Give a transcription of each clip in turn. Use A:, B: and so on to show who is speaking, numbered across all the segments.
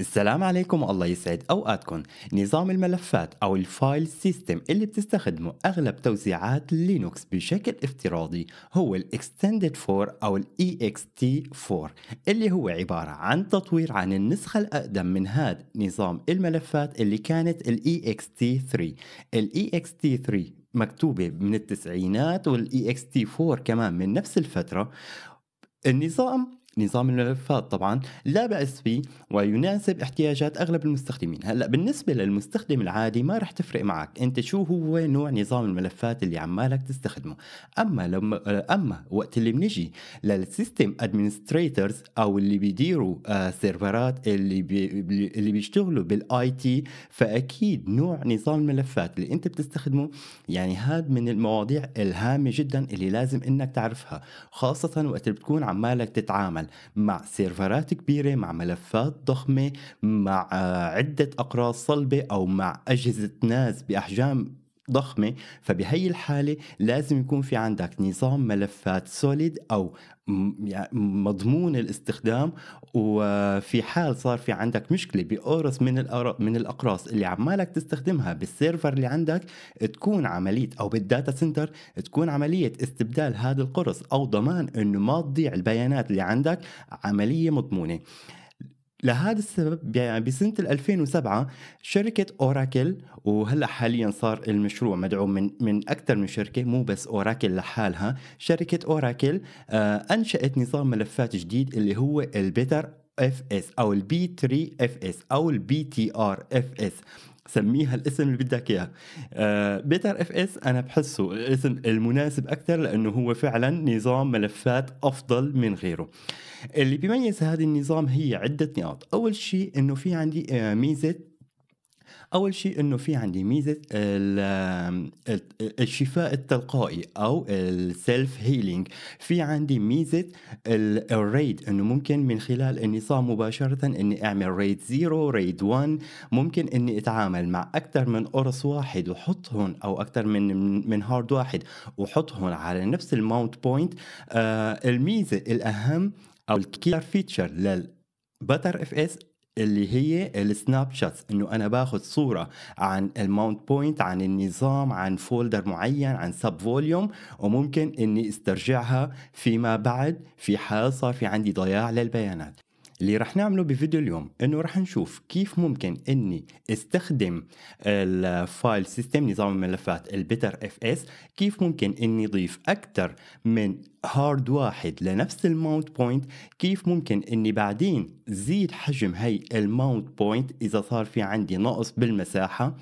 A: السلام عليكم الله يسعد اوقاتكم نظام الملفات او الفايل سيستم اللي بتستخدمه اغلب توزيعات لينوكس بشكل افتراضي هو الاكستندد 4 او الاي اكس تي 4 اللي هو عباره عن تطوير عن النسخه الاقدم من هذا نظام الملفات اللي كانت الاي اكس تي 3 الاي اكس تي 3 مكتوبه من التسعينات والاي اكس تي 4 كمان من نفس الفتره النظام نظام الملفات طبعا لا بأس فيه ويناسب احتياجات أغلب المستخدمين هلأ بالنسبة للمستخدم العادي ما رح تفرق معك أنت شو هو نوع نظام الملفات اللي عمالك تستخدمه أما لما أما وقت اللي بنجي للسيستم ادمنستريترز أو اللي بيديروا آه سيرفرات اللي بي اللي بيشتغلوا بالاي تي فأكيد نوع نظام الملفات اللي أنت بتستخدمه يعني هذا من المواضيع الهامة جدا اللي لازم إنك تعرفها خاصة وقت اللي بتكون عمالك تتعامل تتعامل مع سيرفرات كبيرة مع ملفات ضخمة مع آه، عدة أقراص صلبة أو مع أجهزة ناس بأحجام ضخمه فبهي الحاله لازم يكون في عندك نظام ملفات سوليد او مضمون الاستخدام وفي حال صار في عندك مشكله بقرص من من الاقراص اللي عمالك تستخدمها بالسيرفر اللي عندك تكون عمليه او بالداتا سنتر تكون عمليه استبدال هذا القرص او ضمان انه ما تضيع البيانات اللي عندك عمليه مضمونه لهذا السبب يعني بسنة 2007 شركة أوراكل وهلا حاليا صار المشروع مدعوم من من أكثر من شركة مو بس أوراكل لحالها شركة أوراكل آه، أنشأت نظام ملفات جديد اللي هو البيتر اف اس او البي 3 اف اس او البي تي ار اف اس سميها الاسم اللي بدك اياه بيتر اف اس انا بحسه الاسم المناسب اكثر لانه هو فعلا نظام ملفات افضل من غيره اللي بيميز هذا النظام هي عده نقاط اول شيء انه في عندي آه، ميزه اول شيء انه في عندي ميزه الشفاء التلقائي او السيلف هيلينج في عندي ميزه الريد انه ممكن من خلال النظام مباشره اني اعمل ريد زيرو ريد 1 ممكن اني اتعامل مع اكثر من قرص واحد وحطهم او اكثر من من هارد واحد وحطهم على نفس الماونت بوينت آه، الميزه الاهم او الكيلر فيتشر لل بتر اف اس اللي هي السناب شات انه انا باخذ صوره عن الماونت بوينت عن النظام عن فولدر معين عن سب فوليوم وممكن اني استرجعها فيما بعد في حال صار في عندي ضياع للبيانات اللي راح نعمله بفيديو اليوم انه راح نشوف كيف ممكن اني استخدم الفايل سيستم نظام الملفات البيتر اف اس كيف ممكن اني اضيف اكثر من هارد واحد لنفس الماونت بوينت كيف ممكن اني بعدين زيد حجم هي الماونت بوينت اذا صار في عندي نقص بالمساحه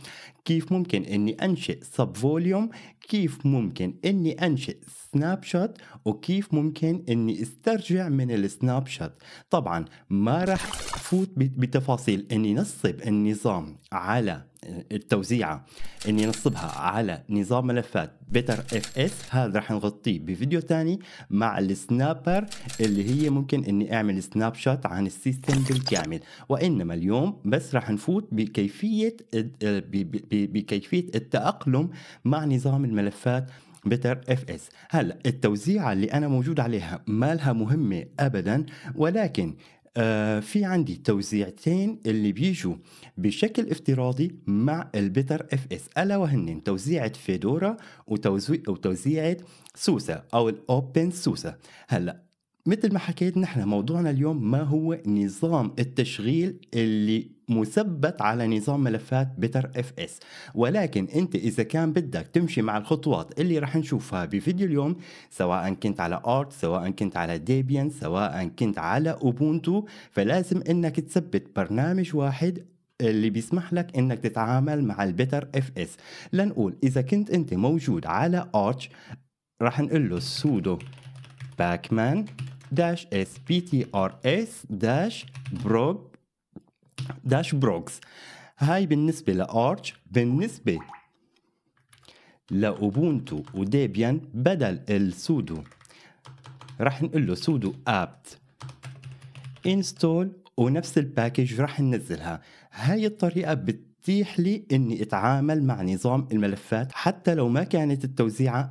A: كيف ممكن اني انشئ سب فوليوم كيف ممكن اني انشئ سناب شوت وكيف ممكن اني استرجع من السناب شوت طبعا ما راح فوت بتفاصيل اني نصب النظام على آه، التوزيعة اني نصبها على نظام ملفات بيتر اف اس هذا راح نغطيه بفيديو تاني مع السنابر اللي هي ممكن اني اعمل سناب شوت عن السيستم بالكامل وانما اليوم بس راح نفوت بكيفية آه، بكيفية التأقلم مع نظام الملفات بتر اف اس هلا التوزيعه اللي انا موجود عليها ما لها مهمه ابدا ولكن آه في عندي توزيعتين اللي بيجوا بشكل افتراضي مع البتر اف اس الا وهن توزيعه فيدورا وتوزيع وتوزيعه سوسا او الاوبن سوسا هلا مثل ما حكيت نحن موضوعنا اليوم ما هو نظام التشغيل اللي مثبت على نظام ملفات بتر اف اس ولكن انت اذا كان بدك تمشي مع الخطوات اللي رح نشوفها بفيديو اليوم سواء كنت على ارت سواء كنت على ديبيان سواء كنت على اوبونتو فلازم انك تثبت برنامج واحد اللي بيسمح لك انك تتعامل مع البتر اف اس لنقول اذا كنت انت موجود على ارتش رح نقول له سودو باكمان داش اس بي تي ار اس داش بروب داش بروكس هاي بالنسبة لأرج بالنسبة لأوبونتو وديبيان بدل السودو راح نقول له سودو apt install ونفس الباكج راح ننزلها هاي الطريقة بت يتيح لي اني اتعامل مع نظام الملفات حتى لو ما كانت التوزيعه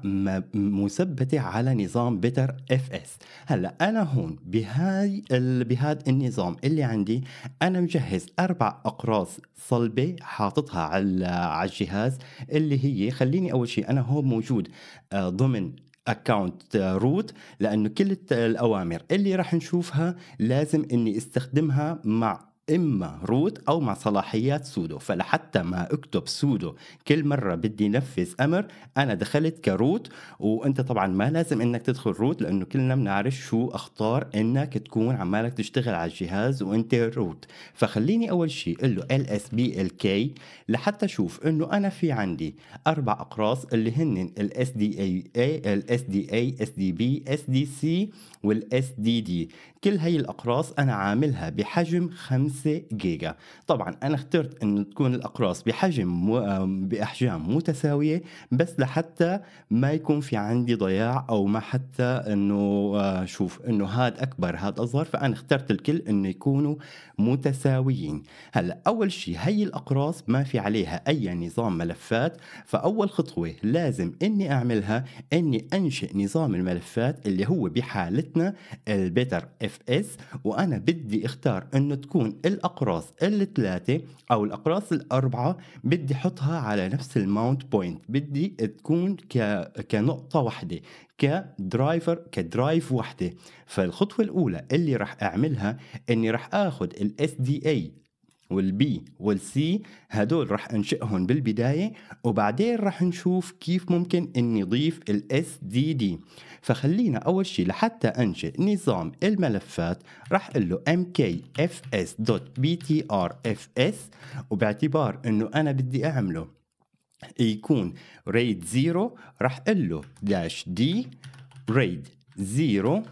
A: مثبته على نظام بيتر اف اس هلا انا هون بهاي بهذا النظام اللي عندي انا مجهز اربع اقراص صلبه حاططها على على الجهاز اللي هي خليني اول شيء انا هون موجود آه، ضمن اكونت آه، روت لانه كل الاوامر اللي راح نشوفها لازم اني استخدمها مع اما روت او مع صلاحيات سودو فلحتى ما اكتب سودو كل مره بدي نفذ امر انا دخلت كروت وانت طبعا ما لازم انك تدخل روت لانه كلنا بنعرف شو اخطار انك تكون عمالك تشتغل على الجهاز وانت روت فخليني اول شيء اقول له ال اس بي ال كي لحتى اشوف انه انا في عندي اربع اقراص اللي هن الاس دي اي الاس دي اي اس دي بي اس دي سي والاس دي دي كل هي الأقراص أنا عاملها بحجم 5 جيجا طبعا أنا اخترت أن تكون الأقراص بحجم بأحجام متساوية بس لحتى ما يكون في عندي ضياع أو ما حتى أنه آه، شوف أنه هاد أكبر هاد أصغر فأنا اخترت الكل أنه يكونوا متساويين هلا أول شيء هي الأقراص ما في عليها أي نظام ملفات فأول خطوة لازم أني أعملها أني أنشئ نظام الملفات اللي هو بحالتنا البيتر اف اس وانا بدي اختار انه تكون الاقراص الثلاثه او الاقراص الاربعه بدي احطها على نفس الماونت بوينت بدي تكون ك... كنقطه واحده كدرايفر كدرايف واحده فالخطوه الاولى اللي راح اعملها اني راح اخذ الاس دي اي والبي والسي هدول رح انشئهم بالبدايه وبعدين رح نشوف كيف ممكن اني اضيف الاس دي دي فخلينا اول شيء لحتى انشئ نظام الملفات رح اقول له mkfs.btrfs وباعتبار انه انا بدي اعمله يكون ريد 0 رح اقول له داش دي ريد 0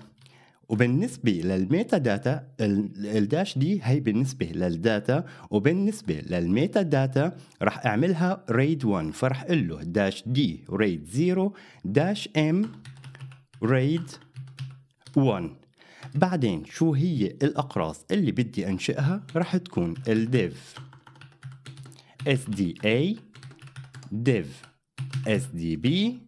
A: وبالنسبة للميتا داتا الداش دي هي بالنسبة للداتا وبالنسبة للميتا داتا رح اعملها ريد 1 فرح اقول له داش دي ريد 0 داش ام ريد 1 بعدين شو هي الاقراص اللي بدي انشئها رح تكون الديف اس دي اي ديف اس دي بي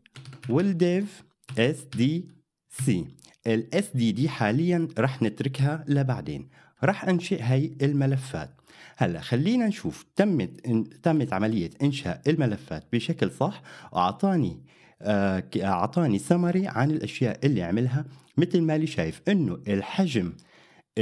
A: والديف اس دي سي الاس دي دي حاليا رح نتركها لبعدين رح انشئ هاي الملفات هلا خلينا نشوف تمت تمت عمليه انشاء الملفات بشكل صح واعطاني اعطاني سمري آه، عن الاشياء اللي عملها مثل ما لي شايف انه الحجم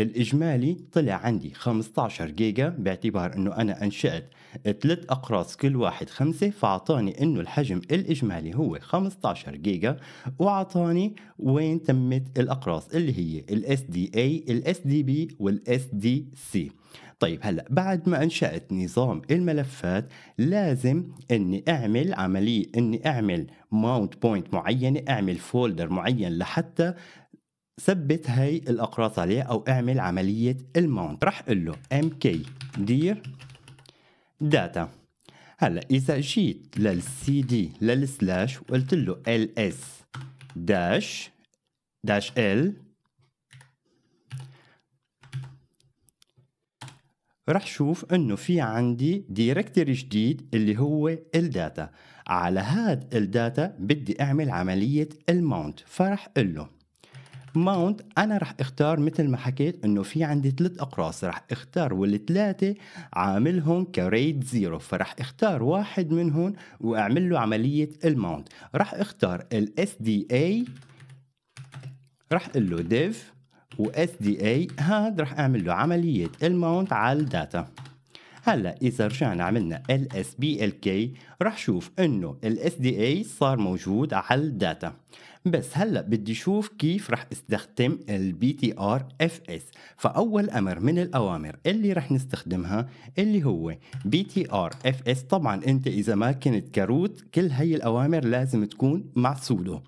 A: الاجمالي طلع عندي 15 جيجا باعتبار انه انا انشات ثلاث اقراص كل واحد خمسة فاعطاني انه الحجم الاجمالي هو 15 جيجا واعطاني وين تمت الاقراص اللي هي الاس دي اي الاس دي بي والاس دي سي طيب هلا بعد ما انشات نظام الملفات لازم اني اعمل عمليه اني اعمل ماونت بوينت معينه اعمل فولدر معين لحتى ثبت هاي الأقراص عليه أو اعمل عملية الماونت راح أقول له mk دير هلا إذا جيت للسي دي للسلاش وقلت له ls داش داش l رح شوف انه في عندي ديركتري جديد اللي هو الداتا على هاد الداتا بدي اعمل عملية الماونت فرح قله ماونت انا رح اختار مثل ما حكيت انه في عندي ثلاث اقراص رح اختار والثلاثه عاملهم كريد زيرو فرح اختار واحد منهم واعمل له عمليه الماونت رح اختار الاس دي اي رح اقول له ديف واس دي اي هاد رح اعمل له عمليه الماونت على الداتا هلا اذا رجعنا عملنا ال اس بي ال كي رح شوف انه ال اس دي اي صار موجود على الداتا بس هلا بدي شوف كيف رح استخدم البي تي ار اف اس فاول امر من الاوامر اللي رح نستخدمها اللي هو بي تي ار اف اس طبعا انت اذا ما كنت كروت كل هي الاوامر لازم تكون مع سودو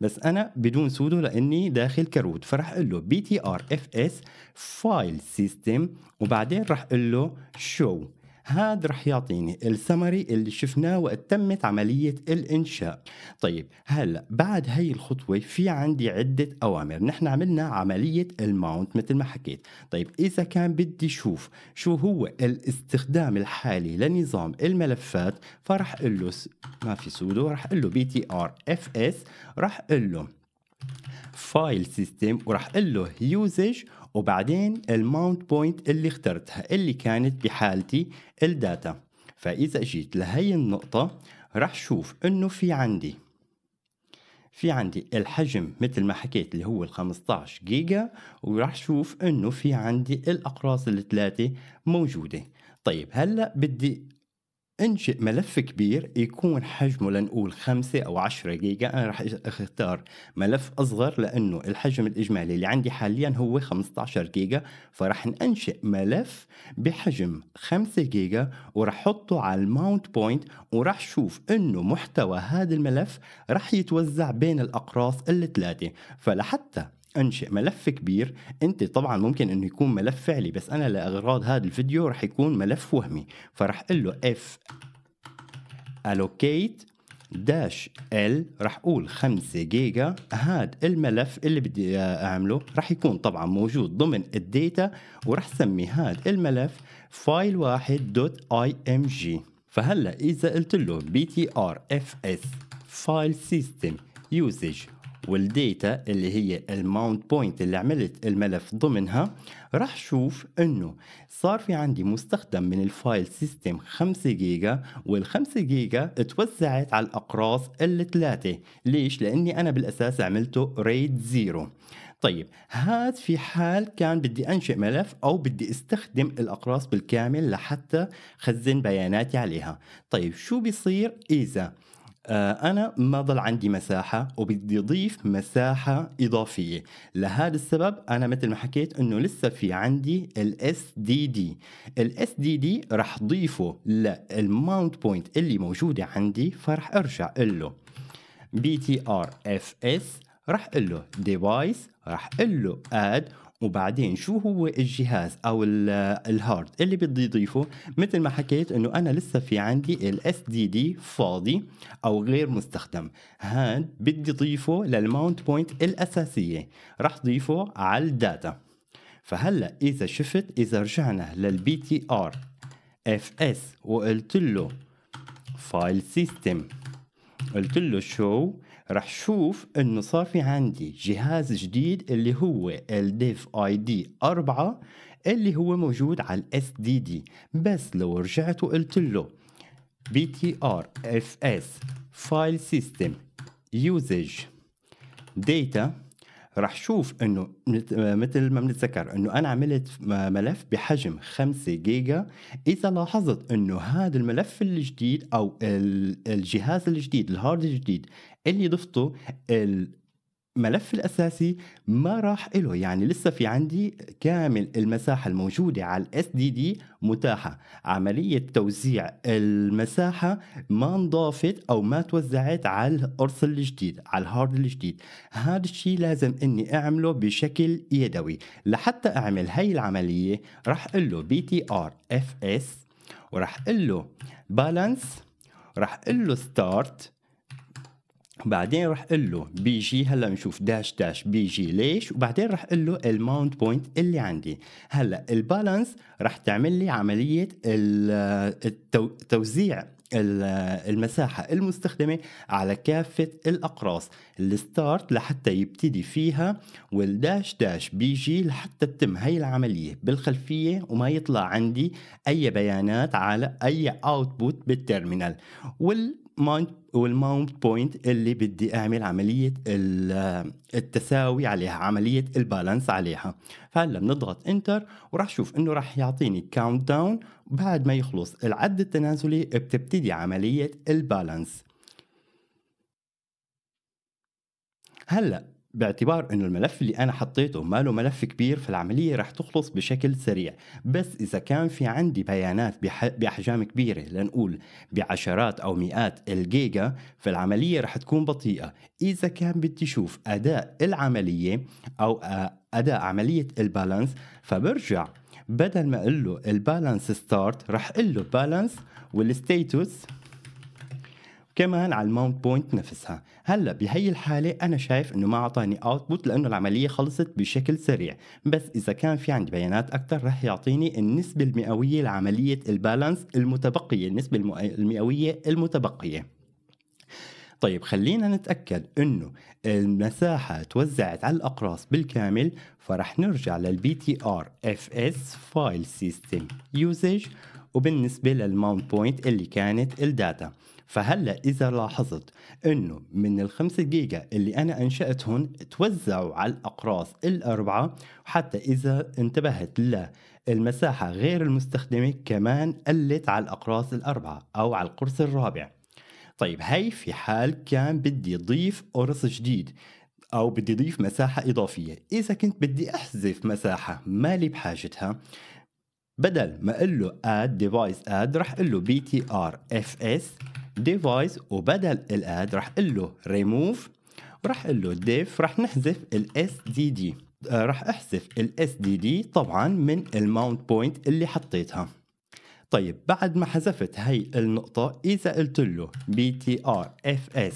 A: بس انا بدون سودو لاني داخل كروت فراح اقول له بي تي ار اف اس فايل سيستم وبعدين راح اقول له شو هاد رح يعطيني السمري اللي شفناه وقت تمت عملية الإنشاء طيب هلا بعد هاي الخطوة في عندي عدة أوامر نحن عملنا عملية الماونت مثل ما حكيت طيب إذا كان بدي شوف شو هو الاستخدام الحالي لنظام الملفات فرح قل له ما في سودو رح قل له بي تي ار اف اس رح قل له فايل سيستم ورح اقول له يوزج وبعدين الماونت بوينت اللي اخترتها اللي كانت بحالتي الداتا فإذا جيت لهي النقطة راح شوف إنه في عندي في عندي الحجم مثل ما حكيت اللي هو ال 15 جيجا وراح شوف انه في عندي الاقراص الثلاثه موجوده طيب هلا بدي انشئ ملف كبير يكون حجمه لنقول خمسة أو عشرة جيجا أنا راح أختار ملف أصغر لأنه الحجم الإجمالي اللي عندي حاليا هو 15 جيجا فراح أنشئ ملف بحجم 5 جيجا وراح أحطه على الماونت بوينت وراح شوف أنه محتوى هذا الملف راح يتوزع بين الأقراص الثلاثة فلحتى انشئ ملف كبير انت طبعا ممكن انه يكون ملف فعلي بس انا لاغراض هذا الفيديو رح يكون ملف وهمي فرح اقول له اف allocate داش ال راح اقول 5 جيجا هاد الملف اللي بدي اعمله راح يكون طبعا موجود ضمن الداتا وراح سمي هاد الملف فايل واحد دوت اي ام جي فهلا اذا قلت له بي تي ار اف اس فايل سيستم يوزج والديتا اللي هي الماونت بوينت اللي عملت الملف ضمنها راح شوف انه صار في عندي مستخدم من الفايل سيستم 5 جيجا وال5 جيجا اتوزعت على الاقراص الثلاثه ليش لاني انا بالاساس عملته ريد زيرو طيب هاد في حال كان بدي انشئ ملف او بدي استخدم الاقراص بالكامل لحتى خزن بياناتي عليها طيب شو بيصير اذا آه، أنا ما ظل عندي مساحة وبدي أضيف مساحة إضافية لهذا السبب أنا مثل ما حكيت أنه لسه في عندي ال SDD ال SDD رح ضيفه للماونت بوينت اللي موجودة عندي فرح أرجع له BTRFS رح له Device رح له Add وبعدين شو هو الجهاز او الهارد اللي بدي ضيفه مثل ما حكيت انه انا لسه في عندي الاس دي دي فاضي او غير مستخدم هاد بدي ضيفه للماونت بوينت الاساسيه راح ضيفه على الداتا فهلا اذا شفت اذا رجعنا للبي تي ار اف اس وقلت له فايل سيستم قلت له شو راح شوف انه صار في عندي جهاز جديد اللي هو الديف اي دي 4 اللي هو موجود على الاس دي دي بس لو رجعت وقلت له بي تي ار اف اس فايل سيستم يوزج داتا راح شوف انه مثل ما بنتذكر انه انا عملت ملف بحجم 5 جيجا اذا لاحظت انه هذا الملف الجديد او الجهاز الجديد الهارد الجديد اللي ضفته الملف الاساسي ما راح له يعني لسه في عندي كامل المساحه الموجوده على الاس دي دي متاحه عمليه توزيع المساحه ما انضافت او ما توزعت على القرص الجديد على الهارد الجديد هذا الشيء لازم اني اعمله بشكل يدوي لحتى اعمل هاي العمليه راح اقول له بي تي ار اف اس وراح اقول له بالانس راح اقول له ستارت بعدين راح اقول له بي جي هلا بنشوف داش داش بي جي ليش وبعدين راح اقول له الماونت بوينت اللي عندي هلا البالانس راح تعمل لي عمليه التوزيع توزيع المساحة المستخدمة على كافة الأقراص الستارت لحتى يبتدي فيها والداش داش بي جي لحتى تتم هي العملية بالخلفية وما يطلع عندي أي بيانات على أي أوتبوت بالترمينال والمايند والماونت بوينت اللي بدي اعمل عمليه التساوي عليها عمليه البالانس عليها فهلا بنضغط انتر وراح شوف انه راح يعطيني كاونت داون بعد ما يخلص العد التنازلي بتبتدي عمليه البالانس هلا باعتبار انه الملف اللي انا حطيته ما له ملف كبير فالعمليه رح تخلص بشكل سريع بس اذا كان في عندي بيانات باحجام كبيره لنقول بعشرات او مئات الجيجا فالعمليه رح تكون بطيئه اذا كان بدي اشوف اداء العمليه او اداء عمليه البالانس فبرجع بدل ما اقول له البالانس ستارت رح اقول له بالانس والستيتوس كمان على الماونت بوينت نفسها هلا بهي الحاله انا شايف انه ما اعطاني اوتبوت لانه العمليه خلصت بشكل سريع بس اذا كان في عندي بيانات اكثر رح يعطيني النسبه المئويه لعمليه البالانس المتبقيه النسبه المئويه المتبقيه طيب خلينا نتأكد أنه المساحة توزعت على الأقراص بالكامل فرح نرجع للبي تي ار اف اس فايل سيستم يوزج وبالنسبة للماونت بوينت اللي كانت الداتا فهلا اذا لاحظت انه من الخمسة جيجا اللي انا انشاتهم توزعوا على الاقراص الاربعه وحتى اذا انتبهت للمساحه المساحة غير المستخدمة كمان قلت على الأقراص الأربعة أو على القرص الرابع طيب هي في حال كان بدي أضيف قرص جديد أو بدي أضيف مساحة إضافية إذا كنت بدي أحذف مساحة مالي بحاجتها بدل ما أقول له add device add رح أقول له btrfs ديفايس وبدل الاد رح اقول له ريموف وراح اقول له ديف رح نحذف الاس آه، دي دي رح احذف الاس دي دي طبعا من الماونت بوينت اللي حطيتها طيب بعد ما حذفت هي النقطة إذا قلت له btrfs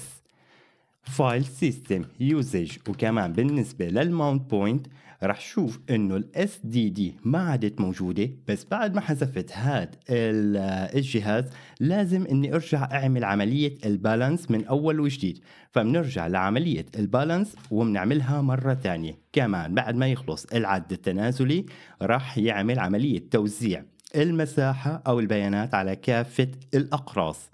A: فايل سيستم يوزج وكمان بالنسبة للماونت بوينت رح شوف انه الاس دي دي ما عادت موجوده بس بعد ما حذفت هاد الجهاز لازم اني ارجع اعمل عمليه البالانس من اول وجديد فبنرجع لعمليه البالانس وبنعملها مره ثانيه كمان بعد ما يخلص العد التنازلي راح يعمل عمليه توزيع المساحه او البيانات على كافه الاقراص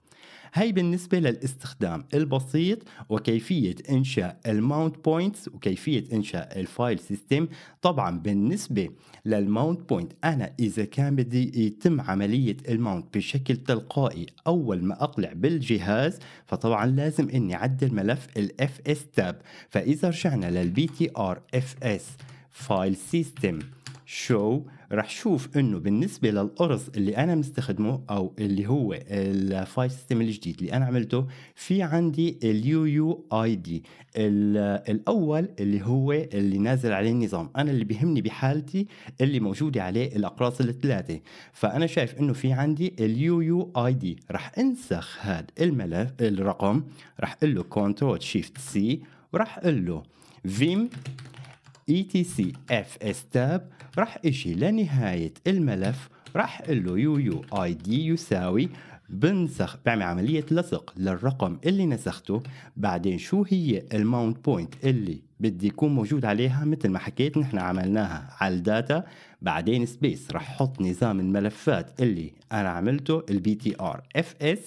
A: هي بالنسبة للاستخدام البسيط وكيفية إنشاء الماونت بوينتس وكيفية إنشاء الفايل سيستم طبعا بالنسبة للماونت بوينت أنا إذا كان بدي يتم عملية الماونت بشكل تلقائي أول ما أقلع بالجهاز فطبعا لازم إني أعدل ملف ال FS tab فإذا رجعنا لل BTR FS file system شو رح شوف انه بالنسبه للقرص اللي انا مستخدمه او اللي هو الفايل سيستم الجديد اللي انا عملته في عندي اليو يو اي دي الاول اللي هو اللي نازل عليه النظام انا اللي بيهمني بحالتي اللي موجوده عليه الاقراص الثلاثه فانا شايف انه في عندي اليو يو اي دي رح انسخ هذا الملف الرقم رح اقول له كنترول شيفت سي وراح اقول له فيم etc تي سي راح اشي لنهاية الملف راح اقول له يو يو اي دي يساوي بنسخ بعمل عملية لصق للرقم اللي نسخته بعدين شو هي الماونت بوينت اللي بدي يكون موجود عليها مثل ما حكيت نحن عملناها على الداتا بعدين سبيس راح حط نظام الملفات اللي انا عملته البي تي ار اف اس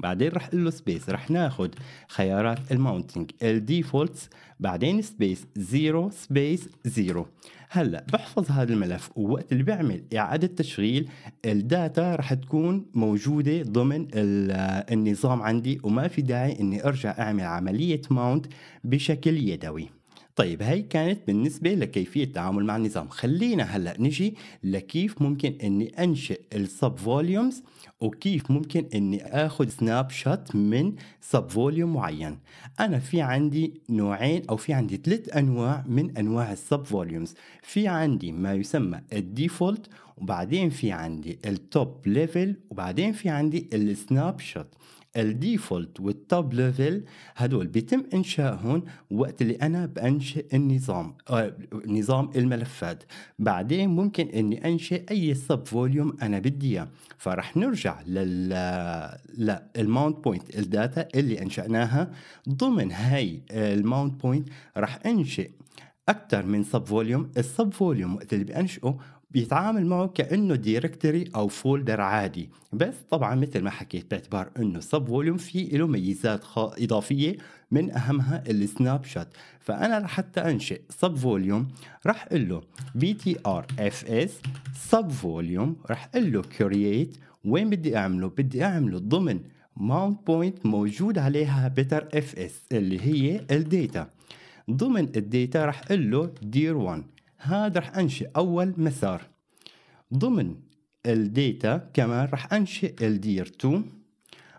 A: بعدين رح له سبيس رح ناخد خيارات الماونتنج الديفولتس بعدين سبيس زيرو سبيس زيرو هلا بحفظ هذا الملف ووقت اللي بعمل اعاده تشغيل الداتا رح تكون موجوده ضمن النظام عندي وما في داعي اني ارجع اعمل عمليه ماونت بشكل يدوي طيب هاي كانت بالنسبة لكيفية التعامل مع النظام خلينا هلأ نجي لكيف ممكن أني أنشئ السب فوليومز وكيف ممكن أني أخذ سناب شوت من سب فوليوم معين أنا في عندي نوعين أو في عندي ثلاث أنواع من أنواع السب فوليومز في عندي ما يسمى الديفولت وبعدين في عندي التوب ليفل وبعدين في عندي السناب شوت الديفولت والتوب ليفل هدول بيتم انشائهم وقت اللي انا بانشئ النظام آه نظام الملفات بعدين ممكن اني انشئ اي سب فوليوم انا بدي اياه فرح نرجع لل للماونت بوينت الداتا اللي انشاناها ضمن هاي الماونت بوينت رح انشئ اكثر من سب فوليوم السب فوليوم وقت اللي بانشئه بيتعامل معه كانه دايركتوري او فولدر عادي بس طبعا مثل ما حكيت باعتبار انه سب فوليوم في له ميزات اضافيه من اهمها السناب شوت فانا لحتى انشئ سب فوليوم راح اقول له بي تي ار اف اس سب فوليوم راح اقول له كرييت وين بدي اعمله بدي اعمله ضمن ماونت بوينت موجود عليها بيتر اف اس اللي هي الداتا ضمن الداتا راح اقول له دير 1 هذا راح انشئ اول مسار ضمن الديتا كمان راح انشئ الدير 2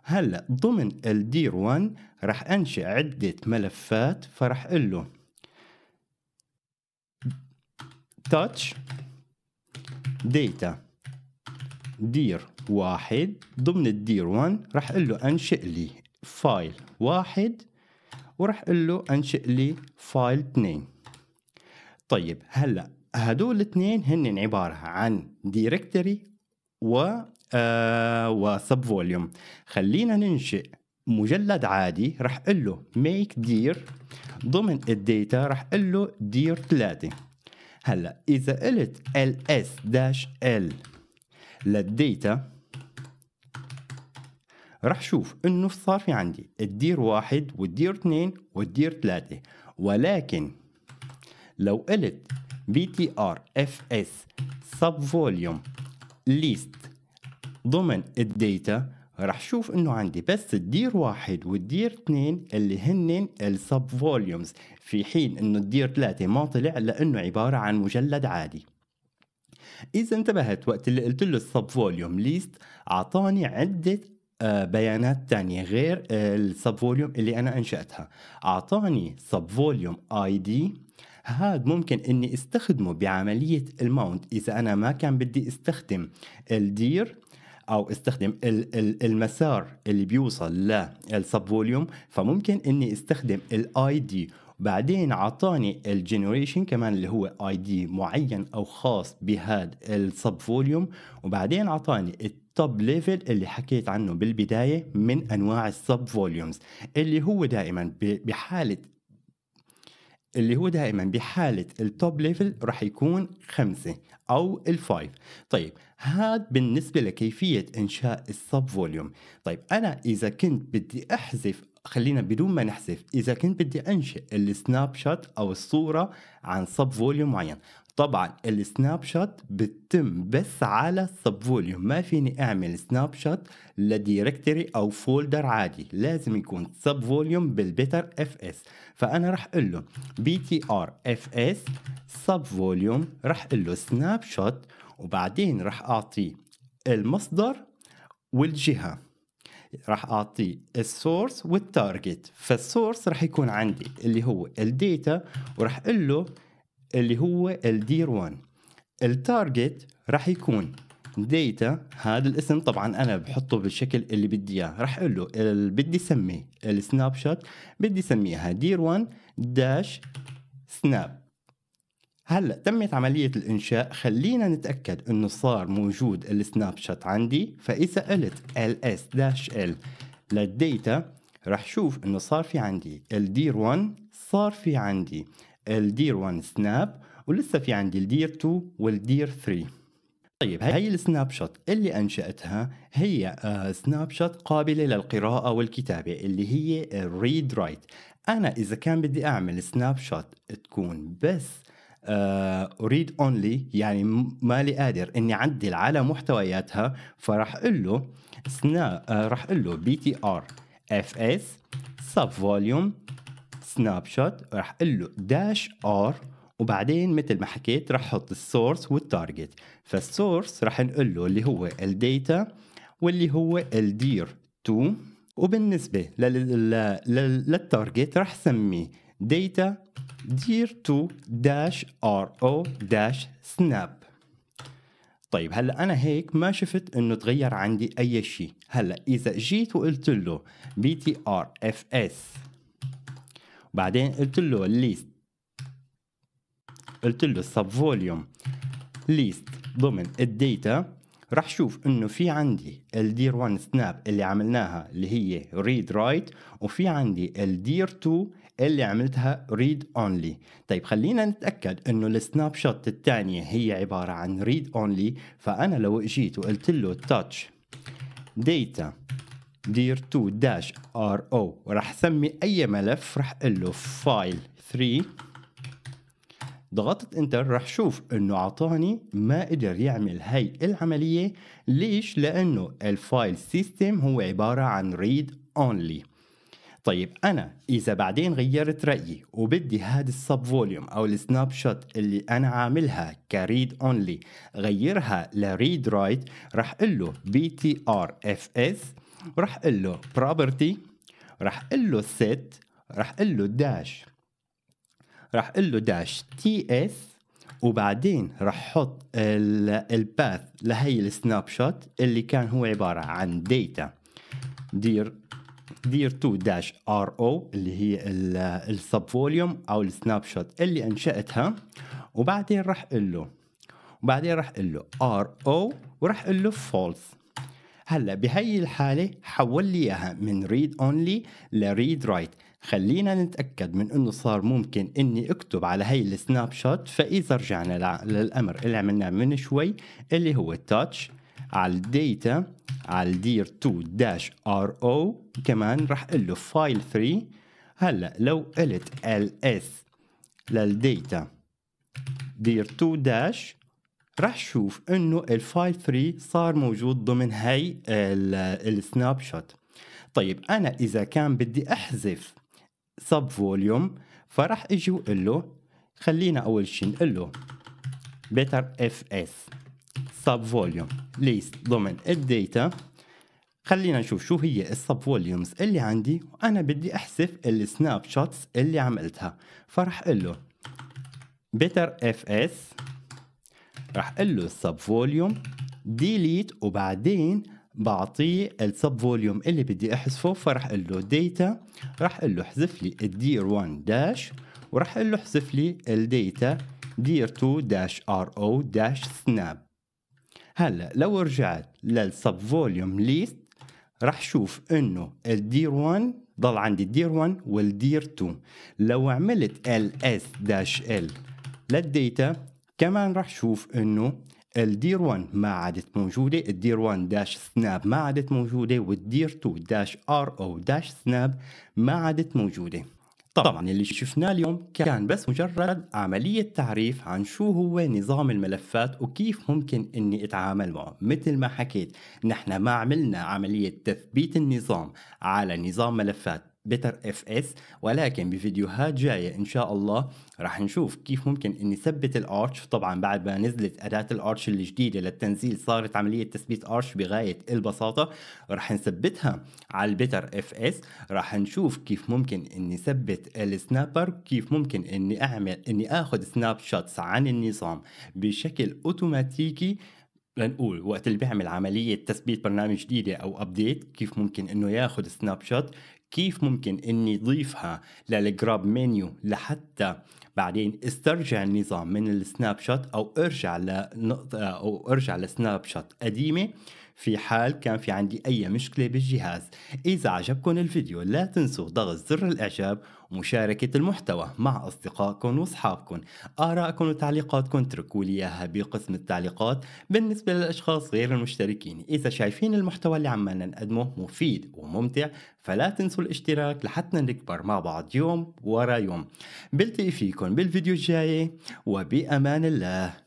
A: هلا ضمن الدير 1 راح انشئ عده ملفات فراح اقول له touch data دير واحد ضمن الدير 1 راح اقول له انشئ لي فايل واحد وراح اقول له انشئ لي فايل 2 طيب هلا هدول الاثنين هن عباره عن دايركتوري و آه وسب فوليوم خلينا ننشئ مجلد عادي راح اقول له ميك دير ضمن الداتا راح اقول له دير 3 هلا اذا قلت ls داش ال للديتا راح شوف انه صار في عندي الدير واحد والدير اثنين والدير ثلاثة ولكن لو قلت بي تي ار اف اس سب فوليوم ليست ضمن الداتا رح شوف انه عندي بس الدير واحد والدير اثنين اللي هن السب فوليومز في حين انه الدير ثلاثة ما طلع لانه عبارة عن مجلد عادي اذا انتبهت وقت اللي قلت له السب فوليوم ليست اعطاني عدة آه، بيانات تانية غير آه، السب فوليوم اللي انا انشأتها اعطاني سب فوليوم اي دي هذا ممكن اني استخدمه بعملية الماونت اذا انا ما كان بدي استخدم الدير او استخدم المسار اللي بيوصل للسب فوليوم فممكن اني استخدم الاي دي بعدين عطاني الجنريشن كمان اللي هو اي دي معين او خاص بهذا السب فوليوم وبعدين عطاني التوب ليفل اللي حكيت عنه بالبدايه من انواع السب فوليومز اللي هو دائما بحاله اللي هو دائما بحالة التوب ليفل رح يكون خمسة أو الفايف طيب هذا بالنسبة لكيفية إنشاء السب فوليوم طيب أنا إذا كنت بدي أحذف خلينا بدون ما نحذف إذا كنت بدي أنشئ السناب شوت أو الصورة عن سب فوليوم معين طبعا السناب شوت بتتم بس على سب فوليوم ما فيني اعمل سناب شوت لديركتري او فولدر عادي لازم يكون سب فوليوم بالبيتر اف اس فانا راح اقول له بي تي ار اف اس سب فوليوم راح اقول له سناب شوت وبعدين راح اعطيه المصدر والجهه راح اعطيه السورس والتارجت فالسورس راح يكون عندي اللي هو الديتا وراح اقول له اللي هو الدير 1 التارجت راح يكون ديتا هذا الاسم طبعا انا بحطه بالشكل اللي بدي اياه راح اقول له بدي اسميه السناب شوت بدي اسميها دير 1 داش سناب هلا تمت عمليه الانشاء خلينا نتاكد انه صار موجود السناب شوت عندي فاذا قلت ls داش l للديتا راح شوف انه صار في عندي الدير 1 صار في عندي الدير 1 سناب ولسه في عندي الدير 2 والدير 3 طيب هاي السناب شوت اللي انشاتها هي آه، سناب شوت قابله للقراءه والكتابه اللي هي الريد آه، رايت انا اذا كان بدي اعمل سناب شوت تكون بس uh, آه، اونلي يعني مالي قادر اني اعدل على محتوياتها فراح اقول له سنا راح اقول له بي تي ار اف اس سب فوليوم سناب شوت راح اقول له داش ار وبعدين مثل ما حكيت راح احط السورس والتارجت فالسورس راح نقول له اللي هو الديتا واللي هو الدير 2 وبالنسبة للتارجت راح سميه data dir2 dash ار او داش طيب هلا انا هيك ما شفت انه تغير عندي اي شيء هلا اذا جيت وقلت له btrfs وبعدين قلت له الليست قلت له السب فوليوم ليست ضمن الداتا راح شوف انه في عندي الدير 1 سناب اللي عملناها اللي هي ريد رايت وفي عندي الدير 2 اللي عملتها ريد اونلي طيب خلينا نتاكد انه السناب شوت الثانيه هي عباره عن ريد اونلي فانا لو اجيت وقلت له تاتش داتا دير تو داش ار او راح سمي اي ملف راح اقول له فايل 3 ضغطت انتر راح شوف انه اعطاني ما قدر يعمل هاي العمليه ليش لانه الفايل سيستم هو عباره عن ريد اونلي طيب انا اذا بعدين غيرت رايي وبدي هاد السب فوليوم او السناب شوت اللي انا عاملها كريد اونلي غيرها لريد رايت راح اقول له بي تي ار اف اس راح اقول له بروبرتي راح اقول له set راح اقول له داش راح اقول له داش تي اس وبعدين راح احط الباث لهي السناب شوت اللي كان هو عبارة عن ديتا دير دير 2 داش ار او اللي هي السب فوليوم او السناب شوت اللي انشاتها وبعدين راح اقول له وبعدين راح اقول له ار او وراح اقول له فولس هلا بهي الحالة حول لي إياها من ريد اونلي لريد رايت خلينا نتأكد من إنه صار ممكن إني أكتب على هي السناب شوت فإذا رجعنا للأمر اللي عملناه من شوي اللي هو التاتش على الديتا على الدير 2 داش ار او كمان راح اقول له فايل 3 هلا لو قلت ls للديتا دير 2 داش راح تشوف انه الفايل 3 صار موجود ضمن هاي السناب شوت طيب انا اذا كان بدي احذف سب فوليوم فراح اجي واقول له خلينا اول شيء نقول له بيتر اف اس سب فوليوم ليست ضمن الداتا خلينا نشوف شو هي السب فوليومز اللي عندي وانا بدي احذف السناب شوتس اللي عملتها فراح اقول له بيتر اف اس راح اقول له السب فوليوم ديليت وبعدين بعطيه السب فوليوم اللي بدي احذفه فراح اقول له ديتا راح اقول له احذف لي الدير 1 داش وراح اقول له احذف لي الديتا دير 2 داش ار او داش سناب هلا لو رجعت للسب فوليوم ليست راح شوف انه الدير 1 ضل عندي الدير 1 والدير 2 لو عملت ls داش ال للديتا كمان راح تشوف انه الدير 1 ما عادت موجودة الدير 1 داش سناب ما عادت موجودة والدير 2 داش ار او داش سناب ما عادت موجودة طبعا اللي شفناه اليوم كان بس مجرد عملية تعريف عن شو هو نظام الملفات وكيف ممكن اني اتعامل معه مثل ما حكيت نحن ما عملنا عملية تثبيت النظام على نظام ملفات بيتر اف اس ولكن بفيديوهات جاية ان شاء الله راح نشوف كيف ممكن اني ثبت الارش طبعا بعد ما نزلت اداة الارش الجديدة للتنزيل صارت عملية تثبيت ارش بغاية البساطة راح نثبتها على البيتر اف اس راح نشوف كيف ممكن اني ثبت السنابر كيف ممكن اني اعمل اني اخذ سناب شوتس عن النظام بشكل اوتوماتيكي لنقول وقت اللي بيعمل عملية تثبيت برنامج جديدة أو أبديت كيف ممكن إنه ياخذ سناب شوت كيف ممكن اني ضيفها للجراب منيو لحتى بعدين استرجع النظام من السناب شوت او ارجع لنقطة او ارجع لسناب شوت قديمة في حال كان في عندي أي مشكلة بالجهاز إذا عجبكم الفيديو لا تنسوا ضغط زر الإعجاب ومشاركة المحتوى مع أصدقائكم وأصحابكم آرائكم وتعليقاتكم اتركوا لي إياها بقسم التعليقات بالنسبة للأشخاص غير المشتركين إذا شايفين المحتوى اللي عمالنا نقدمه مفيد وممتع فلا تنسوا الاشتراك لحتى نكبر مع بعض يوم ورا يوم بلتقي فيكم بالفيديو الجاي وبأمان الله